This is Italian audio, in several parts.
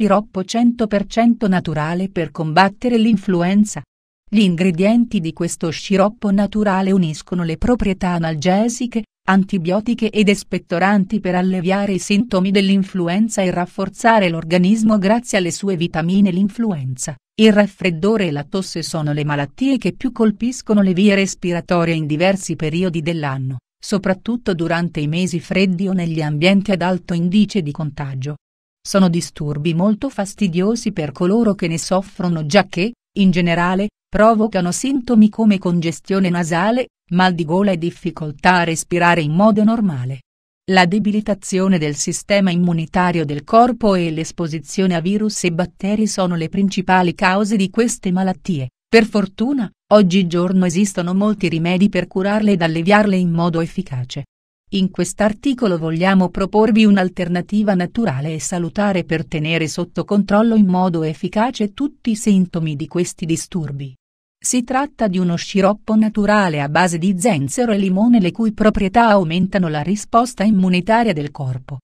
sciroppo 100% naturale per combattere l'influenza. Gli ingredienti di questo sciroppo naturale uniscono le proprietà analgesiche, antibiotiche ed espettoranti per alleviare i sintomi dell'influenza e rafforzare l'organismo grazie alle sue vitamine. L'influenza, il raffreddore e la tosse sono le malattie che più colpiscono le vie respiratorie in diversi periodi dell'anno, soprattutto durante i mesi freddi o negli ambienti ad alto indice di contagio. Sono disturbi molto fastidiosi per coloro che ne soffrono giacché, in generale, provocano sintomi come congestione nasale, mal di gola e difficoltà a respirare in modo normale. La debilitazione del sistema immunitario del corpo e l'esposizione a virus e batteri sono le principali cause di queste malattie. Per fortuna, oggigiorno esistono molti rimedi per curarle ed alleviarle in modo efficace. In quest'articolo vogliamo proporvi un'alternativa naturale e salutare per tenere sotto controllo in modo efficace tutti i sintomi di questi disturbi. Si tratta di uno sciroppo naturale a base di zenzero e limone le cui proprietà aumentano la risposta immunitaria del corpo.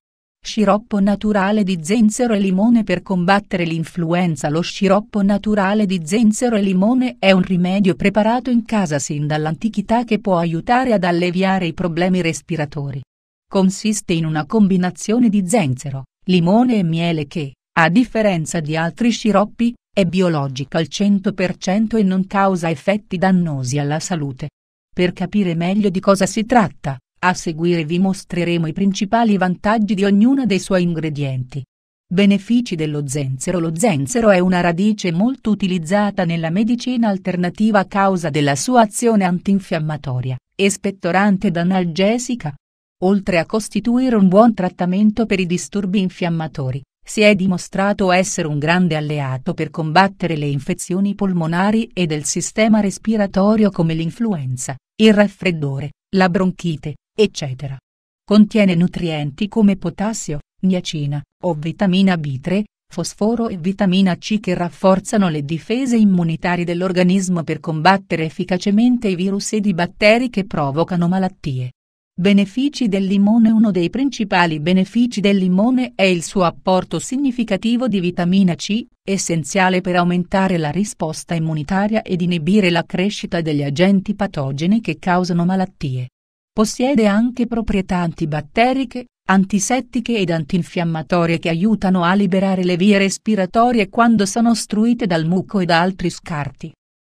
Sciroppo naturale di zenzero e limone Per combattere l'influenza lo sciroppo naturale di zenzero e limone è un rimedio preparato in casa sin dall'antichità che può aiutare ad alleviare i problemi respiratori. Consiste in una combinazione di zenzero, limone e miele che, a differenza di altri sciroppi, è biologica al 100% e non causa effetti dannosi alla salute. Per capire meglio di cosa si tratta, a seguire vi mostreremo i principali vantaggi di ognuno dei suoi ingredienti. Benefici dello zenzero Lo zenzero è una radice molto utilizzata nella medicina alternativa a causa della sua azione antinfiammatoria, espettorante ed analgesica. Oltre a costituire un buon trattamento per i disturbi infiammatori, si è dimostrato essere un grande alleato per combattere le infezioni polmonari e del sistema respiratorio come l'influenza, il raffreddore, la bronchite, eccetera. Contiene nutrienti come potassio, niacina o vitamina B3, fosforo e vitamina C che rafforzano le difese immunitarie dell'organismo per combattere efficacemente i virus ed i batteri che provocano malattie. Benefici del limone Uno dei principali benefici del limone è il suo apporto significativo di vitamina C, essenziale per aumentare la risposta immunitaria ed inibire la crescita degli agenti patogeni che causano malattie. Possiede anche proprietà antibatteriche, antisettiche ed antinfiammatorie che aiutano a liberare le vie respiratorie quando sono ostruite dal muco e da altri scarti.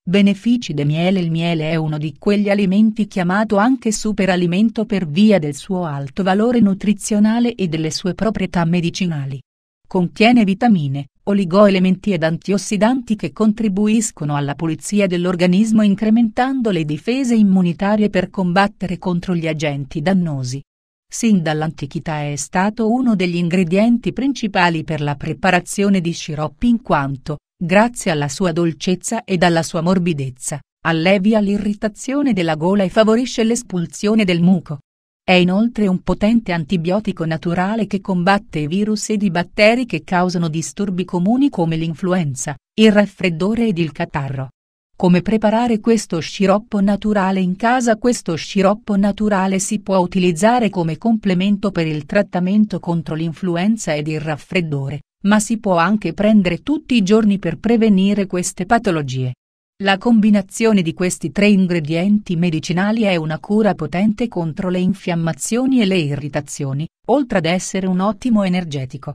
Benefici del miele Il miele è uno di quegli alimenti chiamato anche superalimento per via del suo alto valore nutrizionale e delle sue proprietà medicinali. Contiene vitamine, oligoelementi ed antiossidanti che contribuiscono alla pulizia dell'organismo incrementando le difese immunitarie per combattere contro gli agenti dannosi. Sin dall'antichità è stato uno degli ingredienti principali per la preparazione di sciroppi in quanto, grazie alla sua dolcezza ed alla sua morbidezza, allevia l'irritazione della gola e favorisce l'espulsione del muco. È inoltre un potente antibiotico naturale che combatte i virus ed i batteri che causano disturbi comuni come l'influenza, il raffreddore ed il catarro. Come preparare questo sciroppo naturale in casa? Questo sciroppo naturale si può utilizzare come complemento per il trattamento contro l'influenza ed il raffreddore, ma si può anche prendere tutti i giorni per prevenire queste patologie. La combinazione di questi tre ingredienti medicinali è una cura potente contro le infiammazioni e le irritazioni, oltre ad essere un ottimo energetico.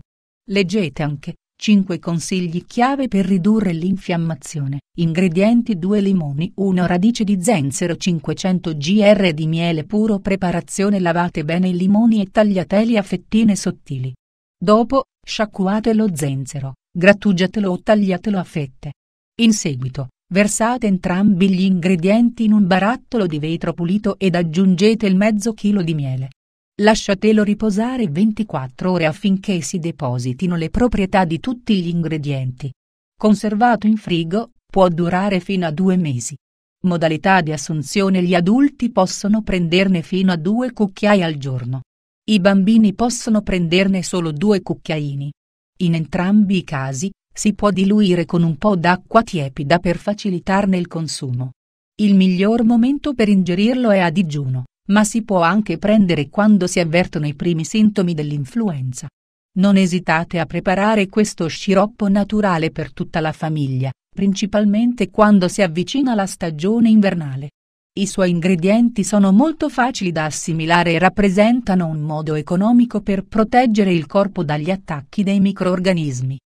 Leggete anche 5 consigli chiave per ridurre l'infiammazione. Ingredienti 2 limoni, 1 radice di zenzero 500 gr di miele puro Preparazione lavate bene i limoni e tagliateli a fettine sottili. Dopo, sciacquate lo zenzero, grattugiatelo o tagliatelo a fette. In seguito, Versate entrambi gli ingredienti in un barattolo di vetro pulito ed aggiungete il mezzo chilo di miele. Lasciatelo riposare 24 ore affinché si depositino le proprietà di tutti gli ingredienti. Conservato in frigo, può durare fino a due mesi. Modalità di assunzione Gli adulti possono prenderne fino a due cucchiai al giorno. I bambini possono prenderne solo due cucchiaini. In entrambi i casi, si può diluire con un po' d'acqua tiepida per facilitarne il consumo. Il miglior momento per ingerirlo è a digiuno, ma si può anche prendere quando si avvertono i primi sintomi dell'influenza. Non esitate a preparare questo sciroppo naturale per tutta la famiglia, principalmente quando si avvicina la stagione invernale. I suoi ingredienti sono molto facili da assimilare e rappresentano un modo economico per proteggere il corpo dagli attacchi dei microorganismi.